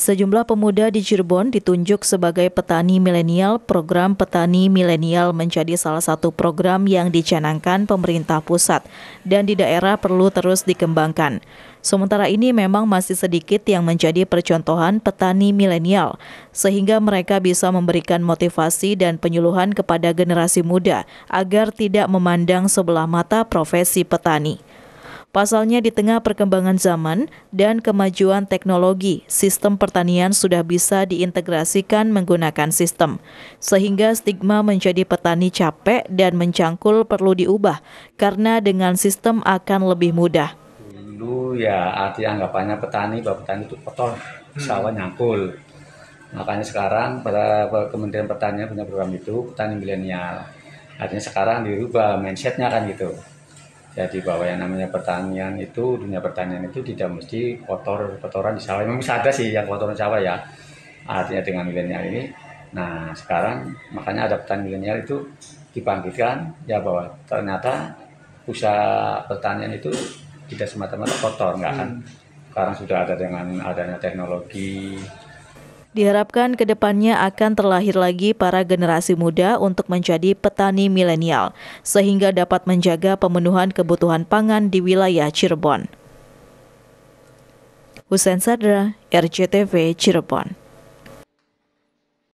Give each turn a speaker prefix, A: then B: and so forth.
A: Sejumlah pemuda di Cirebon ditunjuk sebagai petani milenial. Program Petani Milenial menjadi salah satu program yang dicanangkan pemerintah pusat dan di daerah perlu terus dikembangkan. Sementara ini memang masih sedikit yang menjadi percontohan petani milenial sehingga mereka bisa memberikan motivasi dan penyuluhan kepada generasi muda agar tidak memandang sebelah mata profesi petani. Pasalnya di tengah perkembangan zaman dan kemajuan teknologi, sistem pertanian sudah bisa diintegrasikan menggunakan sistem. Sehingga stigma menjadi petani capek dan mencangkul perlu diubah karena dengan sistem akan lebih mudah.
B: Dulu ya arti anggapannya petani, bahwa petani itu kotor, hmm. sawah nyangkul. Makanya sekarang pada Kementerian Pertanian punya program itu, petani milenial artinya sekarang dirubah mindsetnya kan gitu jadi ya, bahwa yang namanya pertanian itu dunia pertanian itu tidak mesti kotor kotoran di sawah memang ada sih yang kotoran sawah ya artinya dengan milenial ini nah sekarang makanya ada petani milenial itu dibangkitkan ya bahwa ternyata usaha pertanian itu tidak semata-mata kotor nggak kan hmm. sekarang sudah ada dengan adanya teknologi
A: Diharapkan ke depannya akan terlahir lagi para generasi muda untuk menjadi petani milenial, sehingga dapat menjaga pemenuhan kebutuhan pangan di wilayah Cirebon. Husain Sadra, RCTV Cirebon.